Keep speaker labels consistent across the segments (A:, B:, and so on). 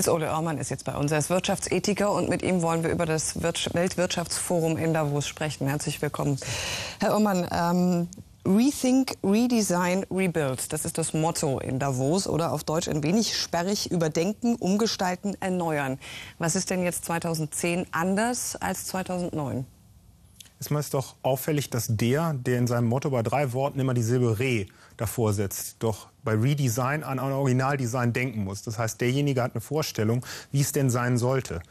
A: ARDs Ole Oermann ist jetzt bei uns. Er ist Wirtschaftsethiker und mit ihm wollen wir über das Weltwirtschaftsforum in Davos sprechen. Herzlich willkommen. Herr Oermann, ähm, Rethink, Redesign, Rebuild. Das ist das Motto in Davos oder auf Deutsch ein wenig sperrig überdenken, umgestalten, erneuern. Was ist denn jetzt 2010 anders als 2009?
B: ist mir es doch auffällig, dass der, der in seinem Motto bei drei Worten immer die Silbe Re davor setzt, doch bei Redesign an ein Originaldesign denken muss. Das heißt, derjenige hat eine Vorstellung, wie es denn sein sollte.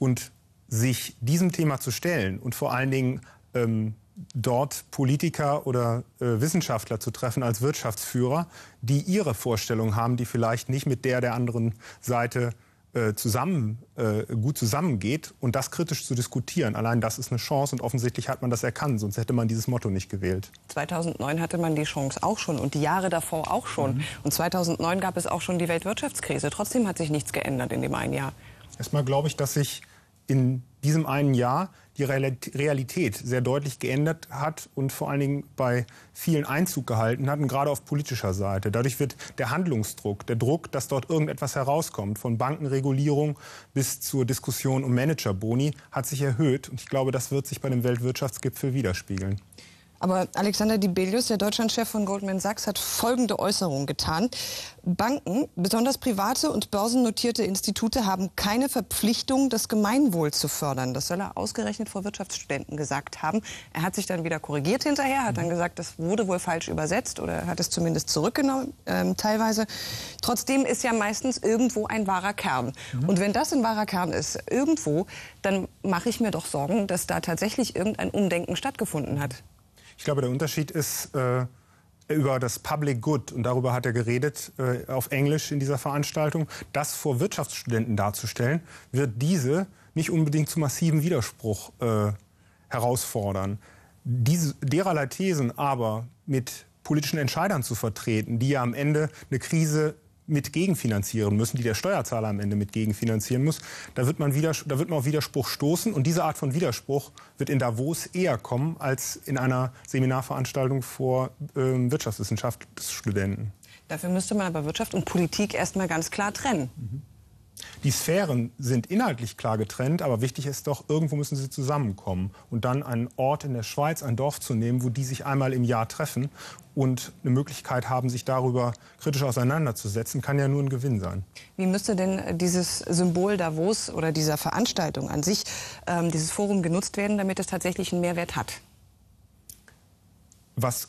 B: Und sich diesem Thema zu stellen und vor allen Dingen ähm, dort Politiker oder äh, Wissenschaftler zu treffen als Wirtschaftsführer, die ihre Vorstellung haben, die vielleicht nicht mit der der anderen Seite äh, zusammen äh, gut zusammengeht und das kritisch zu diskutieren. Allein das ist eine Chance und offensichtlich hat man das erkannt, sonst hätte man dieses Motto nicht gewählt.
A: 2009 hatte man die Chance auch schon und die Jahre davor auch schon. Mhm. Und 2009 gab es auch schon die Weltwirtschaftskrise. Trotzdem hat sich nichts geändert in dem einen Jahr.
B: Erstmal glaube ich, dass sich in diesem einen Jahr die Realität sehr deutlich geändert hat und vor allen Dingen bei vielen Einzug gehalten hat, und gerade auf politischer Seite. Dadurch wird der Handlungsdruck, der Druck, dass dort irgendetwas herauskommt, von Bankenregulierung bis zur Diskussion um Managerboni, hat sich erhöht. Und ich glaube, das wird sich bei dem Weltwirtschaftsgipfel widerspiegeln.
A: Aber Alexander Dibelius, der Deutschlandchef von Goldman Sachs, hat folgende Äußerung getan. Banken, besonders private und börsennotierte Institute, haben keine Verpflichtung, das Gemeinwohl zu fördern. Das soll er ausgerechnet vor Wirtschaftsstudenten gesagt haben. Er hat sich dann wieder korrigiert hinterher, hat dann mhm. gesagt, das wurde wohl falsch übersetzt oder hat es zumindest zurückgenommen, äh, teilweise. Trotzdem ist ja meistens irgendwo ein wahrer Kern. Mhm. Und wenn das ein wahrer Kern ist, irgendwo, dann mache ich mir doch Sorgen, dass da tatsächlich irgendein Umdenken stattgefunden hat.
B: Ich glaube, der Unterschied ist äh, über das Public Good, und darüber hat er geredet äh, auf Englisch in dieser Veranstaltung, das vor Wirtschaftsstudenten darzustellen, wird diese nicht unbedingt zu massivem Widerspruch äh, herausfordern. Diese, dererlei Thesen aber mit politischen Entscheidern zu vertreten, die ja am Ende eine Krise mit gegenfinanzieren müssen, die der Steuerzahler am Ende mit gegenfinanzieren muss, da wird, man wieder, da wird man auf Widerspruch stoßen. Und diese Art von Widerspruch wird in Davos eher kommen als in einer Seminarveranstaltung vor ähm, Wirtschaftswissenschaftsstudenten.
A: Dafür müsste man aber Wirtschaft und Politik erstmal ganz klar trennen.
B: Die Sphären sind inhaltlich klar getrennt, aber wichtig ist doch, irgendwo müssen sie zusammenkommen. Und dann einen Ort in der Schweiz, ein Dorf zu nehmen, wo die sich einmal im Jahr treffen und eine Möglichkeit haben, sich darüber kritisch auseinanderzusetzen, kann ja nur ein Gewinn sein.
A: Wie müsste denn dieses Symbol Davos oder dieser Veranstaltung an sich, ähm, dieses Forum genutzt werden, damit es tatsächlich einen Mehrwert hat?
B: Was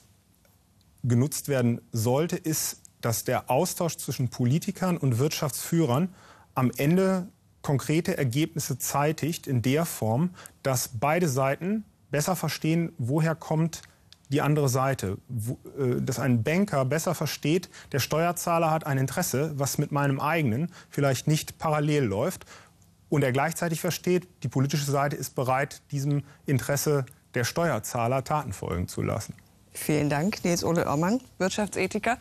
B: genutzt werden sollte, ist, dass der Austausch zwischen Politikern und Wirtschaftsführern am Ende konkrete Ergebnisse zeitigt in der Form, dass beide Seiten besser verstehen, woher kommt die andere Seite. Äh, dass ein Banker besser versteht, der Steuerzahler hat ein Interesse, was mit meinem eigenen vielleicht nicht parallel läuft. Und er gleichzeitig versteht, die politische Seite ist bereit, diesem Interesse der Steuerzahler Taten folgen zu lassen. Vielen Dank, Nils-Ole Oermann,
A: Wirtschaftsethiker.